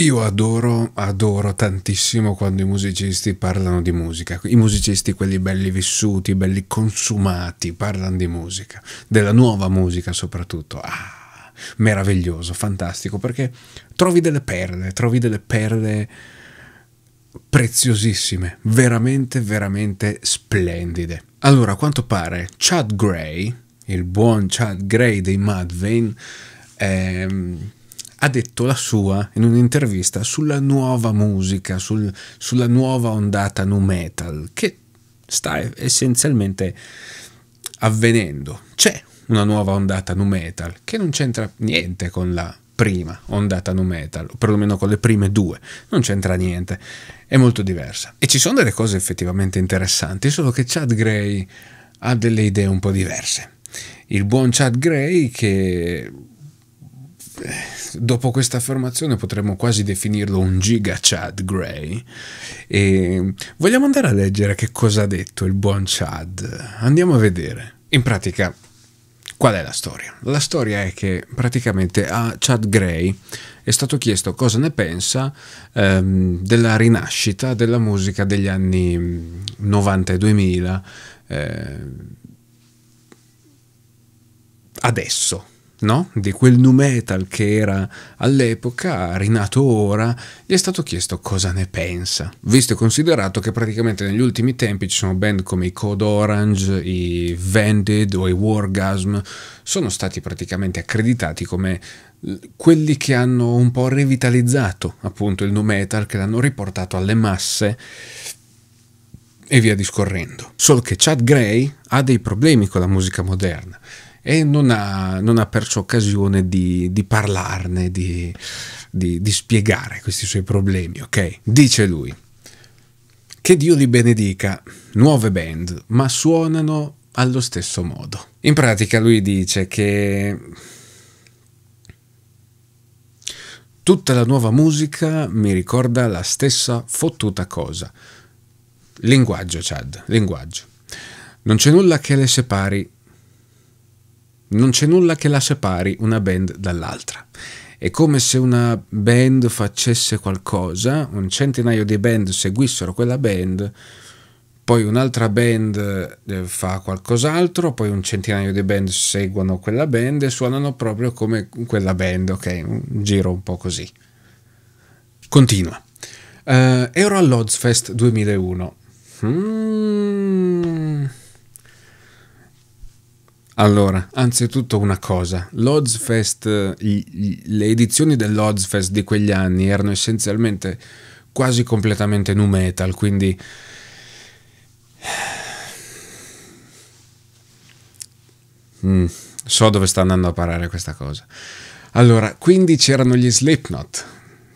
Io adoro, adoro tantissimo quando i musicisti parlano di musica, i musicisti quelli belli vissuti, belli consumati, parlano di musica, della nuova musica soprattutto. Ah, meraviglioso, fantastico, perché trovi delle perle, trovi delle perle preziosissime, veramente, veramente splendide. Allora, a quanto pare, Chad Gray, il buon Chad Gray dei Mudvayne, ehm, ha detto la sua in un'intervista sulla nuova musica, sul, sulla nuova ondata nu metal, che sta essenzialmente avvenendo. C'è una nuova ondata nu metal che non c'entra niente con la prima ondata nu metal, o perlomeno con le prime due, non c'entra niente, è molto diversa. E ci sono delle cose effettivamente interessanti, solo che Chad Gray ha delle idee un po' diverse. Il buon Chad Gray che eh, dopo questa affermazione potremmo quasi definirlo un giga Chad Gray. E vogliamo andare a leggere che cosa ha detto il buon Chad? Andiamo a vedere. In pratica, qual è la storia? La storia è che praticamente a Chad Gray è stato chiesto cosa ne pensa ehm, della rinascita della musica degli anni 90 e 2000 eh, adesso no? di quel nu metal che era all'epoca, rinato ora, gli è stato chiesto cosa ne pensa, visto e considerato che praticamente negli ultimi tempi ci sono band come i Code Orange, i Vended o i Wargasm, sono stati praticamente accreditati come quelli che hanno un po' revitalizzato appunto il nu metal, che l'hanno riportato alle masse e via discorrendo. Solo che Chad Gray ha dei problemi con la musica moderna e non ha, non ha perciò occasione di, di parlarne, di, di, di spiegare questi suoi problemi, ok? Dice lui. Che Dio li benedica, nuove band, ma suonano allo stesso modo. In pratica lui dice che tutta la nuova musica mi ricorda la stessa fottuta cosa. Linguaggio, Chad, linguaggio. Non c'è nulla che le separi non c'è nulla che la separi una band dall'altra. È come se una band facesse qualcosa, un centinaio di band seguissero quella band, poi un'altra band eh, fa qualcos'altro, poi un centinaio di band seguono quella band e suonano proprio come quella band, ok? Un giro un po' così. Continua. Uh, Euro all'Ozzfest 2001. Mmm. Allora, anzitutto una cosa, l'Ozfest, eh, le edizioni dell'Ozfest di quegli anni erano essenzialmente quasi completamente nu metal, quindi mm, so dove sta andando a parare questa cosa. Allora, quindi c'erano gli Slipknot,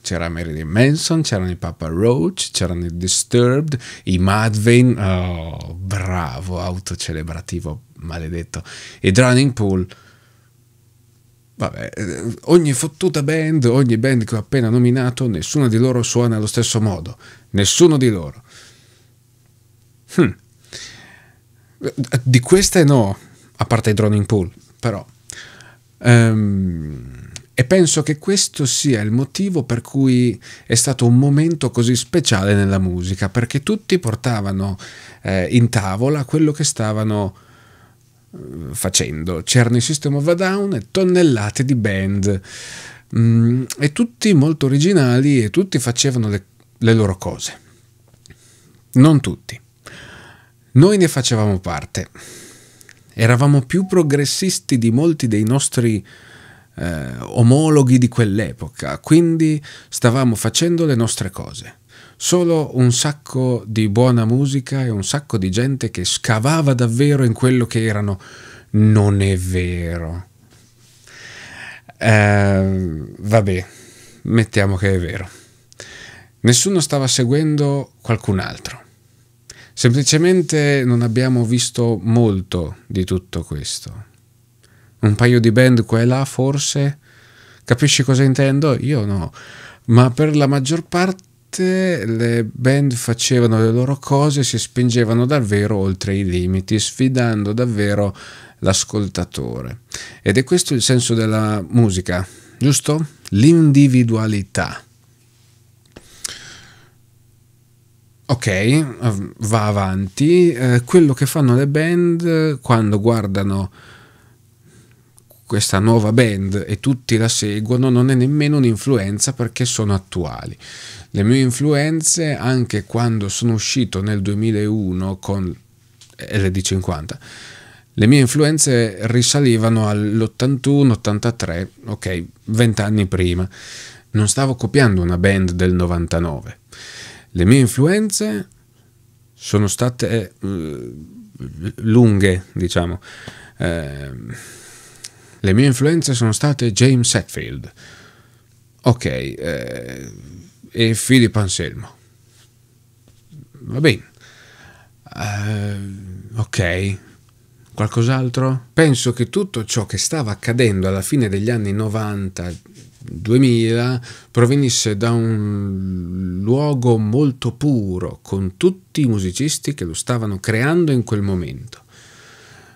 c'era Marilyn Manson, c'erano i Papa Roach, c'erano i Disturbed, i Madvein, oh, bravo, autocelebrativo, maledetto. E Drowning Pool. Vabbè, ogni fottuta band, ogni band che ho appena nominato, nessuna di loro suona allo stesso modo. Nessuno di loro. Hm. Di queste no, a parte i Drowning Pool, però. Um, e penso che questo sia il motivo per cui è stato un momento così speciale nella musica, perché tutti portavano eh, in tavola quello che stavano facendo. C'erano i System of a Down e tonnellate di band. Mm, e tutti molto originali e tutti facevano le, le loro cose. Non tutti. Noi ne facevamo parte. Eravamo più progressisti di molti dei nostri eh, omologhi di quell'epoca, quindi stavamo facendo le nostre cose solo un sacco di buona musica e un sacco di gente che scavava davvero in quello che erano non è vero. Eh, vabbè, mettiamo che è vero. Nessuno stava seguendo qualcun altro. Semplicemente non abbiamo visto molto di tutto questo. Un paio di band qua e là forse. Capisci cosa intendo? Io no. Ma per la maggior parte volte le band facevano le loro cose e si spingevano davvero oltre i limiti, sfidando davvero l'ascoltatore. Ed è questo il senso della musica, giusto? L'individualità. Ok, va avanti. Eh, quello che fanno le band eh, quando guardano questa nuova band e tutti la seguono non è nemmeno un'influenza perché sono attuali. Le mie influenze, anche quando sono uscito nel 2001 con LD50, le mie influenze risalivano all'81-83, ok, vent'anni prima. Non stavo copiando una band del 99. Le mie influenze sono state eh, lunghe, diciamo. Eh, le mie influenze sono state James Hetfield. Ok, eh, e Philip Anselmo. Va bene. Uh, ok. Qualcos'altro? Penso che tutto ciò che stava accadendo alla fine degli anni 90 2000 provenisse da un luogo molto puro, con tutti i musicisti che lo stavano creando in quel momento.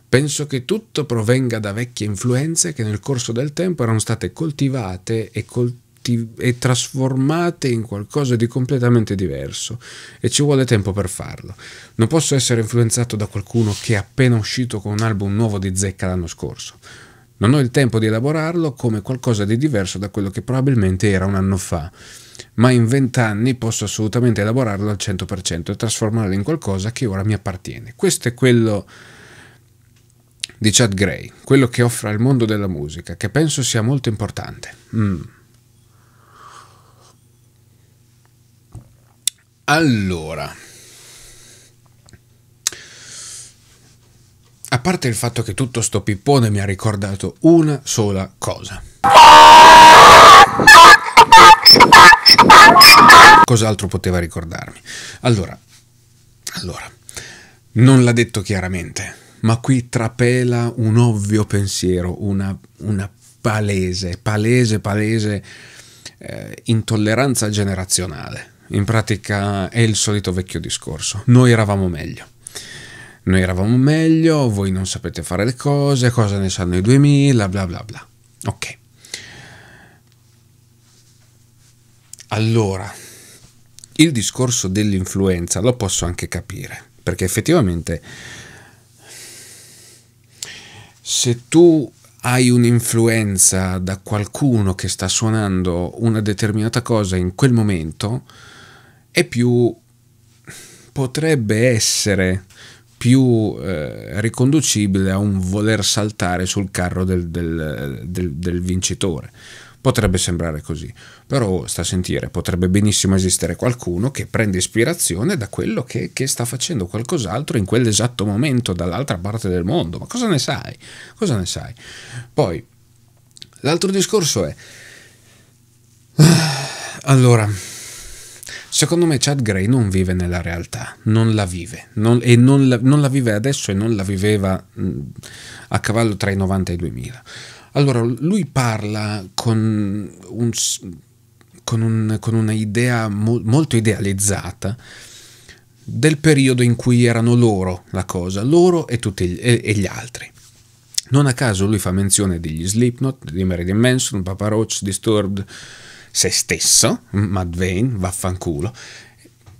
Penso che tutto provenga da vecchie influenze che nel corso del tempo erano state coltivate e, coltiv- e trasformate in qualcosa di completamente diverso e ci vuole tempo per farlo. Non posso essere influenzato da qualcuno che è appena uscito con un album nuovo di zecca l'anno scorso. Non ho il tempo di elaborarlo come qualcosa di diverso da quello che probabilmente era un anno fa, ma in vent'anni posso assolutamente elaborarlo al 100% e trasformarlo in qualcosa che ora mi appartiene. Questo è quello di Chad Gray, quello che offre al mondo della musica, che penso sia molto importante. Mm. Allora, a parte il fatto che tutto sto pippone mi ha ricordato una sola cosa. Cos'altro poteva ricordarmi? Allora, allora, non l'ha detto chiaramente ma qui trapela un ovvio pensiero, una, una palese, palese, palese eh, intolleranza generazionale. In pratica è il solito vecchio discorso. Noi eravamo meglio. Noi eravamo meglio, voi non sapete fare le cose, cosa ne sanno i 2000, bla bla bla. Ok. Allora, il discorso dell'influenza lo posso anche capire, perché effettivamente se tu hai un'influenza da qualcuno che sta suonando una determinata cosa in quel momento, è più potrebbe essere più eh, riconducibile a un voler saltare sul carro del, del, del, del vincitore. Potrebbe sembrare così, però sta a sentire, potrebbe benissimo esistere qualcuno che prende ispirazione da quello che, che sta facendo qualcos'altro in quell'esatto momento dall'altra parte del mondo. Ma cosa ne sai? Cosa ne sai? Poi, l'altro discorso è... Allora, Secondo me Chad Gray non vive nella realtà, non la vive, non, e non la, non la, vive adesso e non la viveva a cavallo tra i 90 e i 2000. Allora, lui parla con, un, con, un, con una idea mo, molto idealizzata del periodo in cui erano loro la cosa, loro e, tutti, e, e gli altri. Non a caso lui fa menzione degli Slipknot, di Meridian Manson, Papa Roach, Disturbed, se stesso, Mad Vane, vaffanculo,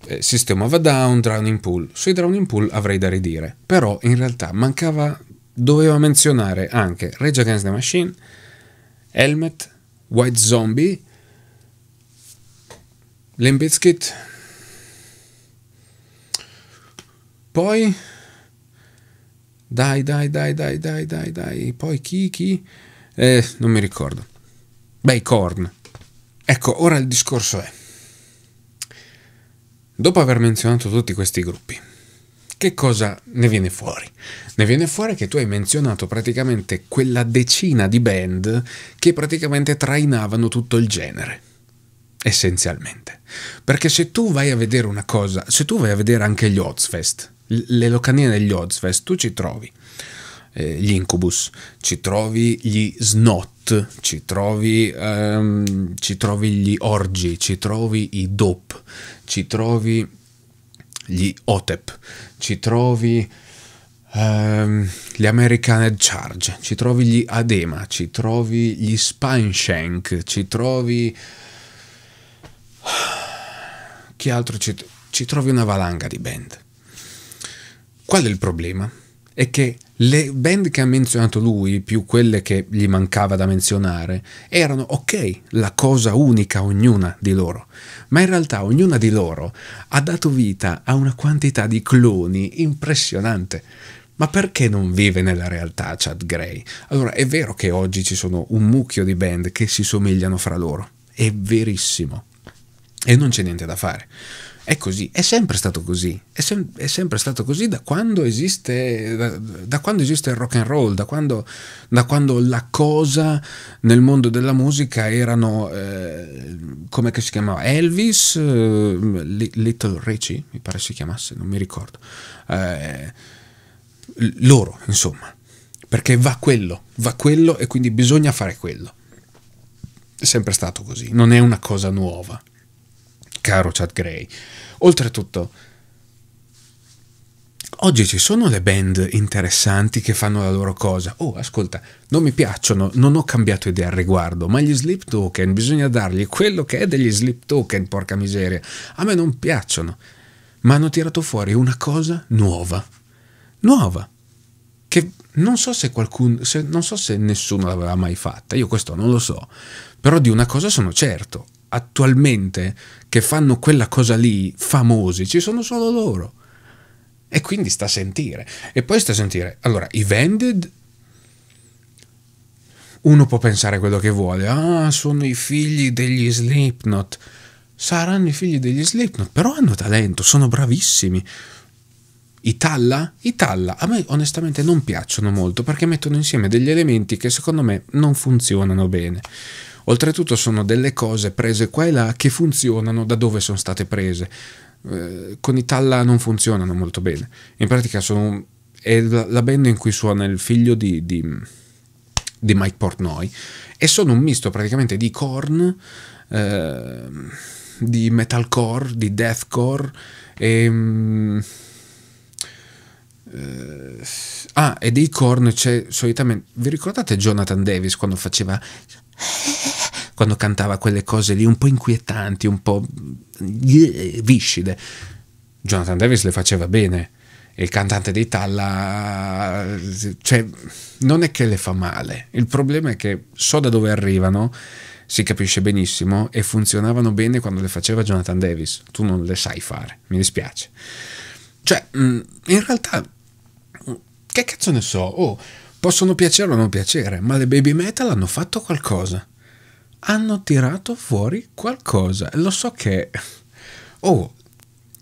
eh, Sistema of a Down, Drowning Pool. Sui Drowning Pool avrei da ridire, però in realtà mancava doveva menzionare anche Rage Against the Machine, Helmet, White Zombie, Limbizkit. Poi dai, dai, dai, dai, dai, dai, dai. Poi chi, chi? Eh, non mi ricordo. Beh, i Korn. Ecco, ora il discorso è. Dopo aver menzionato tutti questi gruppi, che cosa ne viene fuori? Ne viene fuori che tu hai menzionato praticamente quella decina di band che praticamente trainavano tutto il genere, essenzialmente. Perché se tu vai a vedere una cosa, se tu vai a vedere anche gli Ozfest, le locandine degli Ozfest, tu ci trovi eh, gli Incubus, ci trovi gli Snot, ci trovi, um, ci trovi gli Orgi, ci trovi i Dope, ci trovi gli OTEP, ci trovi ehm, gli American Charge, ci trovi gli Adema, ci trovi gli Spineshank, ci trovi... Chi altro ci, ci trovi una valanga di band. Qual è il problema? è che le band che ha menzionato lui, più quelle che gli mancava da menzionare, erano ok, la cosa unica ognuna di loro, ma in realtà ognuna di loro ha dato vita a una quantità di cloni impressionante. Ma perché non vive nella realtà Chad Gray? Allora, è vero che oggi ci sono un mucchio di band che si somigliano fra loro, è verissimo, e non c'è niente da fare. È così, è sempre stato così, è, sem- è sempre stato così da quando esiste, da, da quando esiste il rock and roll, da quando, da quando, la cosa nel mondo della musica erano, eh, come si chiamava, Elvis, eh, Little Richie, mi pare si chiamasse, non mi ricordo, eh, loro insomma, perché va quello, va quello e quindi bisogna fare quello. È sempre stato così, non è una cosa nuova caro Chad Gray. Oltretutto, oggi ci sono le band interessanti che fanno la loro cosa. Oh, ascolta, non mi piacciono, non ho cambiato idea al riguardo, ma gli slip token, bisogna dargli quello che è degli slip token, porca miseria. A me non piacciono, ma hanno tirato fuori una cosa nuova. Nuova. Che non so se qualcuno, se, non so se nessuno l'aveva mai fatta, io questo non lo so, però di una cosa sono certo, attualmente che fanno quella cosa lì famosi ci sono solo loro. E quindi sta a sentire. E poi sta a sentire. Allora, i vended uno può pensare quello che vuole, ah, sono i figli degli Slipknot. Saranno i figli degli Slipknot, però hanno talento, sono bravissimi. I Talla? I Talla a me onestamente non piacciono molto perché mettono insieme degli elementi che secondo me non funzionano bene. Oltretutto sono delle cose prese qua e là che funzionano da dove sono state prese. Eh, con i Talla non funzionano molto bene. In pratica sono, è la band in cui suona il figlio di, di, di Mike Portnoy e sono un misto praticamente di corn, eh, di metalcore, di deathcore e... Mm, eh, ah, e dei corn c'è solitamente. Vi ricordate Jonathan Davis quando faceva quando cantava quelle cose lì un po' inquietanti, un po' eh, viscide. Jonathan Davis le faceva bene il cantante dei Talla, cioè, non è che le fa male. Il problema è che so da dove arrivano, si capisce benissimo, e funzionavano bene quando le faceva Jonathan Davis. Tu non le sai fare, mi dispiace. Cioè, mm, in realtà, che cazzo ne so? Oh, possono piacere o non piacere, ma le baby metal hanno fatto qualcosa hanno tirato fuori qualcosa. Lo so che... Oh,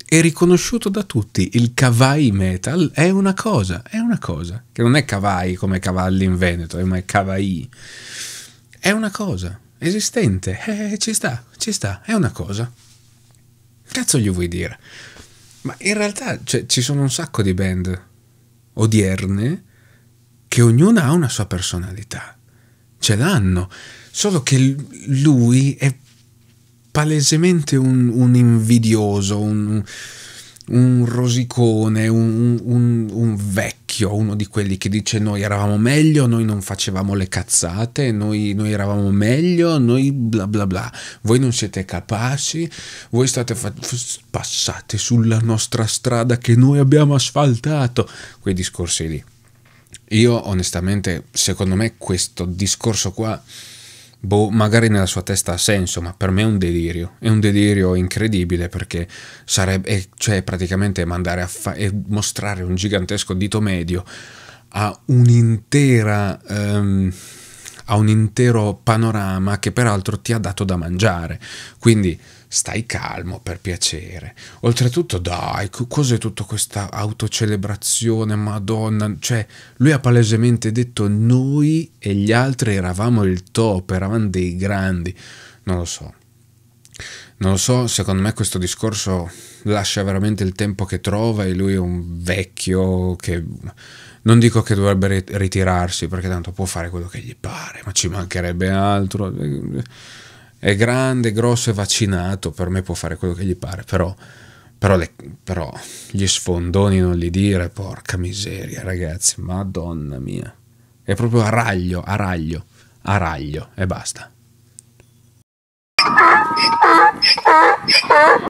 è riconosciuto da tutti, il cavai metal è una cosa, è una cosa, che non è cavai come cavalli in Veneto, ma è cavai. È una cosa, esistente, eh, ci sta, ci sta, è una cosa. Cazzo gli vuoi dire? Ma in realtà cioè, ci sono un sacco di band odierne che ognuna ha una sua personalità. Ce l'hanno. Solo che lui è palesemente un, un invidioso, un, un rosicone, un, un, vecchio, uno di quelli che dice noi eravamo meglio, noi non facevamo le cazzate, noi, noi eravamo meglio, noi bla bla bla, voi non siete capaci, voi state passate sulla nostra strada che noi abbiamo asfaltato, quei discorsi lì. Io onestamente, secondo me questo discorso qua boh, magari nella sua testa ha senso, ma per me è un delirio. È un delirio incredibile perché sarebbe, eh, cioè praticamente mandare a fa- mostrare un gigantesco dito medio a un'intera... Um, a un intero panorama che peraltro ti ha dato da mangiare. Quindi stai calmo per piacere. Oltretutto, dai, cos'è tutta questa autocelebrazione, madonna? Cioè, lui ha palesemente detto noi e gli altri eravamo il top, eravamo dei grandi. Non lo so. Non lo so, secondo me questo discorso lascia veramente il tempo che trova e lui è un vecchio che non dico che dovrebbe ritirarsi perché tanto può fare quello che gli pare, ma ci mancherebbe altro è grande, grosso e vaccinato, per me può fare quello che gli pare, però, però, le, però gli sfondoni non li dire, porca miseria ragazzi, madonna mia. È proprio a raglio, a raglio, a raglio e basta.